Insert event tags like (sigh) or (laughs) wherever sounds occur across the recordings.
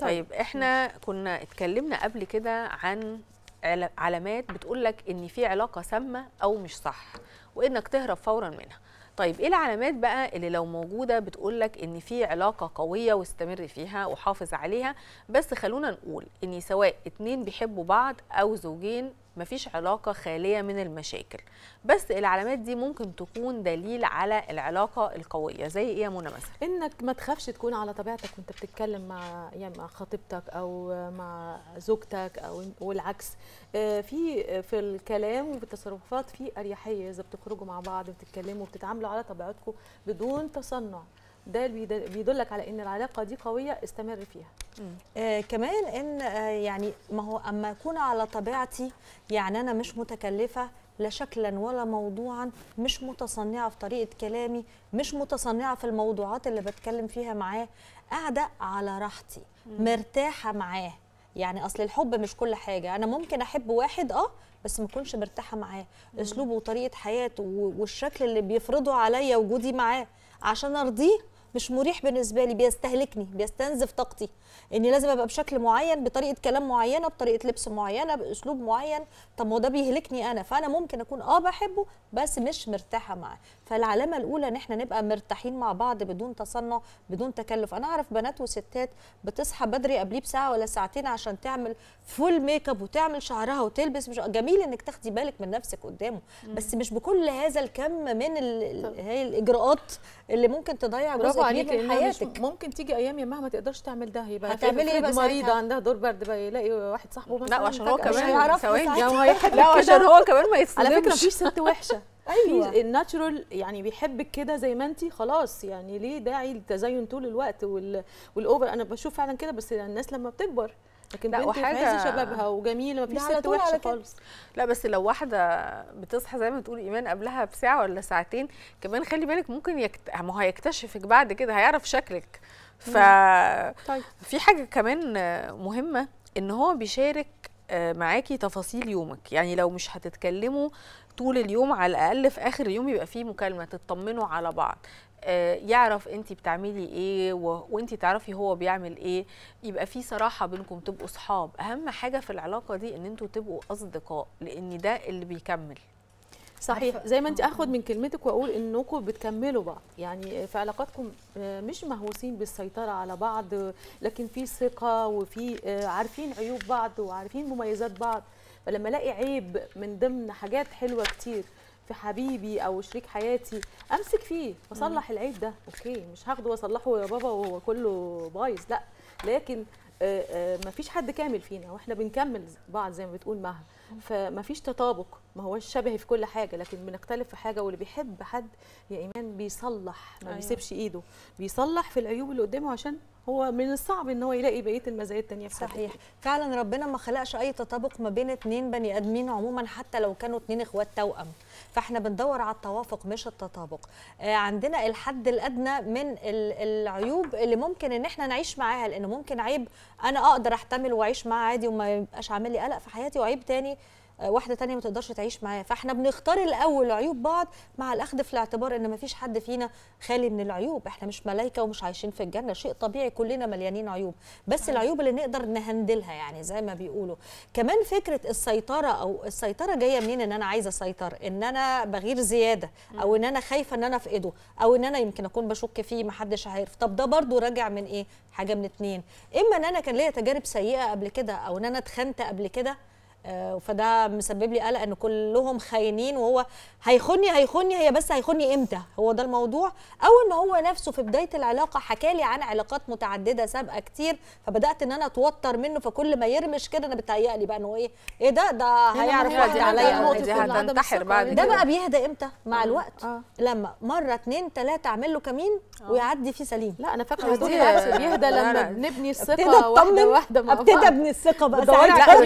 طيب. طيب, احنا كنا اتكلمنا قبل كده عن علامات بتقول لك ان في علاقه سامه او مش صح وانك تهرب فورا منها طيب ايه العلامات بقى اللي لو موجوده بتقول لك ان في علاقه قويه واستمر فيها وحافظ عليها بس خلونا نقول ان سواء اتنين بيحبوا بعض او زوجين مفيش علاقة خالية من المشاكل بس العلامات دي ممكن تكون دليل على العلاقة القوية زي ايه يا منى مثلا انك ما تخافش تكون على طبيعتك وانت بتتكلم مع يعني مع خطيبتك او مع زوجتك او والعكس آه، في في الكلام والتصرفات في اريحية اذا بتخرجوا مع بعض بتتكلموا وبتتعاملوا على طبيعتكم بدون تصنع ده بيدلك على ان العلاقه دي قويه استمر فيها آه كمان ان آه يعني ما هو اما اكون على طبيعتي يعني انا مش متكلفه لا شكلا ولا موضوعا مش متصنعه في طريقه كلامي مش متصنعه في الموضوعات اللي بتكلم فيها معاه قاعده على راحتي مرتاحه معاه يعني اصل الحب مش كل حاجه انا ممكن احب واحد اه بس ما اكونش مرتاحه معاه اسلوبه وطريقه حياته والشكل اللي بيفرضه عليا وجودي معاه عشان ارضيه مش مريح بالنسبه لي بيستهلكني بيستنزف طاقتي اني لازم ابقى بشكل معين بطريقه كلام معينه بطريقه لبس معينه باسلوب معين طب ما ده بيهلكني انا فانا ممكن اكون اه بحبه بس مش مرتاحه معاه فالعلامه الاولى ان احنا نبقى مرتاحين مع بعض بدون تصنع بدون تكلف انا اعرف بنات وستات بتصحى بدري قبليه بساعه ولا ساعتين عشان تعمل فول ميك اب وتعمل شعرها وتلبس مش جميل انك تاخدي بالك من نفسك قدامه بس مش بكل هذا الكم من ال... هي الاجراءات اللي ممكن تضيع جزء برافو عليك من حياتك ممكن تيجي ايام يا مهما تقدرش تعمل ده يبقى هتعملي ايه مريضه عندها دور برد بقى يلاقي واحد صاحبه مثلا (laughs) لا عشان هو كمان لا وعشان هو كمان ما يتصدمش على فكره مفيش ست وحشه (laughs) ايوه الناتشورال يعني بيحبك كده زي ما انت خلاص يعني ليه داعي للتزين طول الوقت والاوفر انا بشوف فعلا كده بس الناس لما بتكبر لكن بنت وحاجه شبابها وجميله مفيش ست وحشه خالص لا بس لو واحده بتصحى زي ما بتقول ايمان قبلها بساعه ولا ساعتين كمان خلي بالك ممكن يكت... ما هو هيكتشفك بعد كده هيعرف شكلك ف طيب. في حاجه كمان مهمه ان هو بيشارك آه، معاكي تفاصيل يومك يعني لو مش هتتكلموا طول اليوم على الاقل في اخر اليوم يبقى فيه مكالمه تطمنوا على بعض آه، يعرف انت بتعملي ايه وانت تعرفي هو بيعمل ايه يبقى في صراحه بينكم تبقوا صحاب اهم حاجه في العلاقه دي ان انتوا تبقوا اصدقاء لان ده اللي بيكمل صحيح زي ما انت آه. اخد من كلمتك واقول انكم بتكملوا بعض يعني في علاقاتكم آه، مش مهووسين بالسيطره على بعض لكن في ثقه وفي عارفين عيوب بعض وعارفين مميزات بعض فلما الاقي عيب من ضمن حاجات حلوه كتير في حبيبي او شريك حياتي امسك فيه واصلح العيب ده اوكي مش هاخده واصلحه يا بابا وهو كله بايظ لا لكن آه، آه، مفيش حد كامل فينا واحنا بنكمل بعض زي ما بتقول مها فمفيش تطابق ما هوش شبهي في كل حاجه لكن بنختلف في حاجه واللي بيحب حد يا ايمان بيصلح ما أيوة. بيسيبش ايده بيصلح في العيوب اللي قدامه عشان هو من الصعب ان هو يلاقي بقيه المزايا التانية في صحيح حاجة. فعلا ربنا ما خلقش اي تطابق ما بين اتنين بني ادمين عموما حتى لو كانوا اتنين اخوات توأم فاحنا بندور على التوافق مش التطابق آه عندنا الحد الادنى من العيوب اللي ممكن ان احنا نعيش معاها لان ممكن عيب انا اقدر احتمل واعيش معاه عادي وما يبقاش عامل لي قلق في حياتي وعيب تاني آه، واحده تانية ما تقدرش تعيش معاه فاحنا بنختار الاول عيوب بعض مع الاخذ في الاعتبار ان ما فيش حد فينا خالي من العيوب احنا مش ملائكه ومش عايشين في الجنه شيء طبيعي كلنا مليانين عيوب بس آه. العيوب اللي نقدر نهندلها يعني زي ما بيقولوا كمان فكره السيطره او السيطره جايه منين ان انا عايزه اسيطر ان انا بغير زياده او ان انا خايفه ان انا افقده او ان انا يمكن اكون بشك فيه محدش عارف طب ده برضو راجع من ايه حاجه من اتنين اما ان انا كان ليا تجارب سيئه قبل كده او ان انا اتخنت قبل كده آه، فده مسبب لي قلق ان كلهم خاينين وهو هيخوني هيخوني هي بس هيخوني امتى هو ده الموضوع او ان هو نفسه في بدايه العلاقه حكى لي عن علاقات متعدده سابقه كتير فبدات ان انا اتوتر منه فكل ما يرمش كده انا بتهيألي بقى انه ايه ايه ده ده إيه هيعرف يقضي عليا دي بعد ده بقى بيهدى امتى مع آه. الوقت آه. لما مره اتنين تلاته اعمل له كمين آه. ويعدي فيه سليم لا انا فاكره آه، دي بيهدى لما بنبني الثقه واحده واحده بعض ابتدى ابني الثقه بقى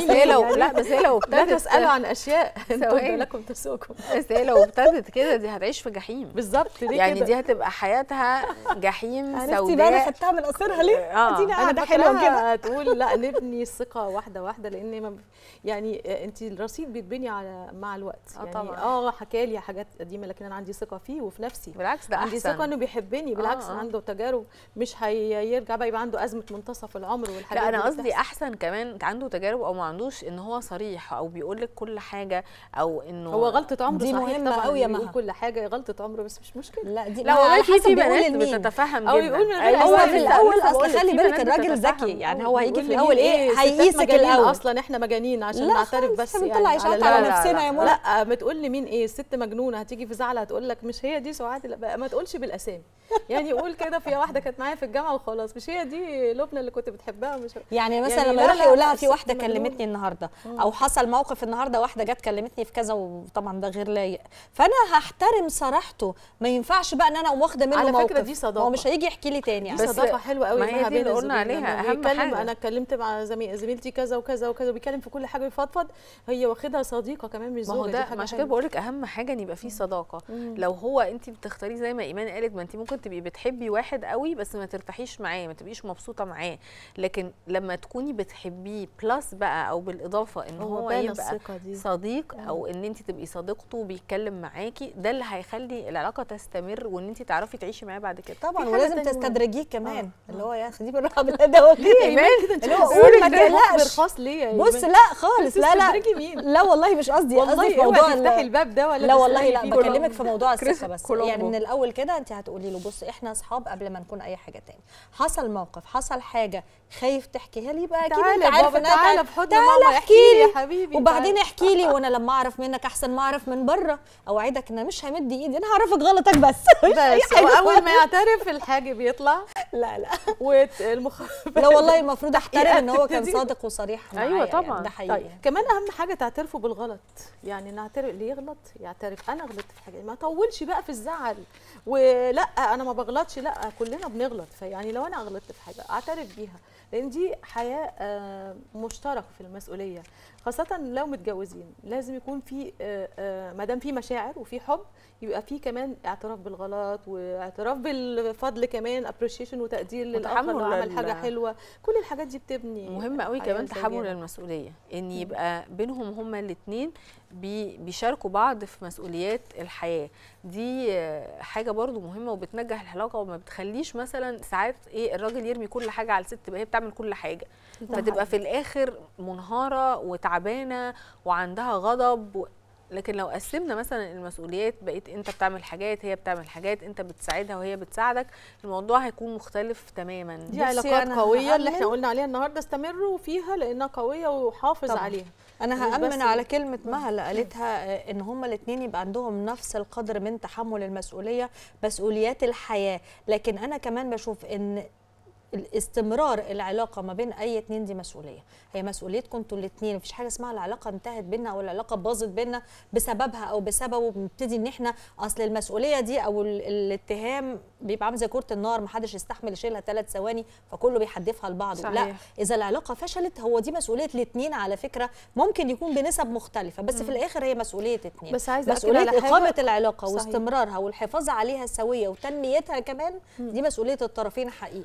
بس إيه لا اسئله وابتدت لا تسالوا عن اشياء (laughs) انتوا لكم تسوقكم اسئله وابتدت كده دي هتعيش في جحيم بالظبط ليه يعني كده؟ دي هتبقى حياتها جحيم سوداء عرفتي بقى انا خدتها من قصرها ليه؟ اه دي قاعده حلوه كده هتقول لا نبني الثقه واحده واحده لان ما يعني آه، انت الرصيد بيتبني على مع الوقت آه، يعني اه طبعا اه حكى لي حاجات قديمه لكن انا عندي ثقه فيه وفي نفسي بالعكس ده عندي ثقه انه بيحبني آه، بالعكس آه. عنده تجارب مش هيرجع بقى يبقى عنده ازمه منتصف العمر والحاجات لا انا قصدي احسن كمان عنده تجارب او ما عندوش ان هو صريح او بيقول لك كل حاجه او انه هو غلطه عمرو دي مهمه قوي يا مها كل حاجه غلطه عمرو بس مش مشكله لا دي لا هو في في بنات بتتفهم او يقول من غير أيوة، هو في الاول اصل خلي بالك الراجل ذكي يعني هو هيجي في الاول ايه هيقيسك إيه، الاول اصلا احنا مجانين عشان نعترف بس يعني بنطلع اشاعات على نفسنا يا ماما لا ما تقول لي مين ايه الست مجنونه هتيجي في زعل هتقول لك مش هي دي سعاد ما تقولش بالاسامي يعني قول كده في واحده كانت معايا في الجامعه وخلاص مش هي دي لبنى اللي كنت بتحبها مش يعني, يعني مثلا لما يروح يقول لها في واحده كلمتني النهارده او حصل موقف النهارده واحده جت كلمتني في كذا وطبعا ده غير لايق فانا هحترم صراحته ما ينفعش بقى ان انا اقوم واخده منه على موقف على فكره دي صداقه هو مش هيجي يحكي لي تاني يعني. صداقه حلوه قوي ما هي دي اللي قلنا عليها اهم حاجه انا اتكلمت مع زميلتي كذا وكذا وكذا بيتكلم في كل حاجه بيفضفض هي واخدها صديقه كمان مش زوجه ده عشان كده بقول لك اهم حاجه ان يبقى في صداقه مم. لو هو انت بتختاريه زي ما ايمان قالت ما انت ممكن تبقي بتحبي واحد قوي بس ما ترتاحيش معاه ما تبقيش مبسوطه معاه لكن لما تكوني بتحبيه بلس بقى او بالاضافه ان هو, هو يبقى دي. صديق يعني. او ان انت تبقي صديقته بيتكلم معاكي ده اللي هيخلي العلاقه تستمر وان انت تعرفي تعيشي معاه بعد كده طبعا ولازم تستدرجيه كمان آه. اللي هو يا آه. اخي دي بالراحه بالادب (laughs) كده اللي هو ما تقلقش خاص بص لا خالص لا لا لا والله مش قصدي قصدي في موضوع تفتحي الباب ده ولا لا والله لا بكلمك في موضوع الثقه بس يعني من الاول كده انت هتقولي له بص احنا اصحاب قبل ما نكون اي حاجه تاني حصل موقف حصل حاجه خايف تحكيها لي بقى اكيد انت عارف تعالى بحضن ماما احكي لي يا حبيبي وبعدين طيب. احكي لي وانا لما اعرف منك احسن ما اعرف من بره اوعدك ان انا مش همد ايدي انا هعرفك غلطك بس (laughs) بس واول ما يعترف الحاجه بيطلع (laughs) لا لا والمخالفه لا والله المفروض احترم ان (laughs) هو كان صادق وصريح ايوه طبعا يعني ده حقيقي طيب. يعني. كمان اهم حاجه تعترفوا بالغلط يعني نعترف اللي يغلط يعترف انا غلطت في حاجه ما طولش بقى في الزعل ولا انا ما بغلطش لا كلنا بنغلط فيعني لو انا غلطت في حاجه اعترف بيها لان دي حياه آه، مشترك في المسؤوليه خاصه لو متجوزين لازم يكون في آه، آه، ما دام في مشاعر وفي حب يبقى في كمان اعتراف بالغلط واعتراف بالفضل كمان ابريشيشن وتقدير للاخر عمل حاجه حلوه كل الحاجات دي بتبني مهم قوي كمان تحمل المسؤوليه ان يبقى بينهم هما الاثنين بيشاركوا بعض في مسؤوليات الحياه دي حاجه برضو مهمه وبتنجح العلاقه وما بتخليش مثلا ساعات ايه الراجل يرمي كل حاجه على الست بقى هي بتعمل كل حاجه فتبقى في الاخر منهاره وتعبانه وعندها غضب و... لكن لو قسمنا مثلا المسؤوليات بقيت انت بتعمل حاجات هي بتعمل حاجات انت بتساعدها وهي بتساعدك الموضوع هيكون مختلف تماما دي علاقات قويه اللي احنا قلنا عليها النهارده استمروا فيها لانها قويه وحافظ طبعا. عليها انا هامن على كلمه آه. مها اللي قالتها آه، ان هما الاثنين يبقى عندهم نفس القدر من تحمل المسؤوليه مسؤوليات الحياه لكن انا كمان بشوف ان الاستمرار العلاقه ما بين اي اتنين دي مسؤوليه هي مسؤوليتكم انتوا الاثنين مفيش حاجه اسمها العلاقه انتهت بينا او العلاقه باظت بينا بسببها او بسببه بنبتدي ان احنا اصل المسؤوليه دي او الاتهام بيبقى عامل زي كره النار ما حدش يستحمل يشيلها ثلاث ثواني فكله بيحدفها لبعضه صحيح. لا اذا العلاقه فشلت هو دي مسؤوليه الاثنين على فكره ممكن يكون بنسب مختلفه بس م. في الاخر هي مسؤوليه اثنين بس عايزه مسؤوليه اقامه العلاقه صحيح. واستمرارها والحفاظ عليها سويه وتنميتها كمان دي مسؤوليه الطرفين حقيقي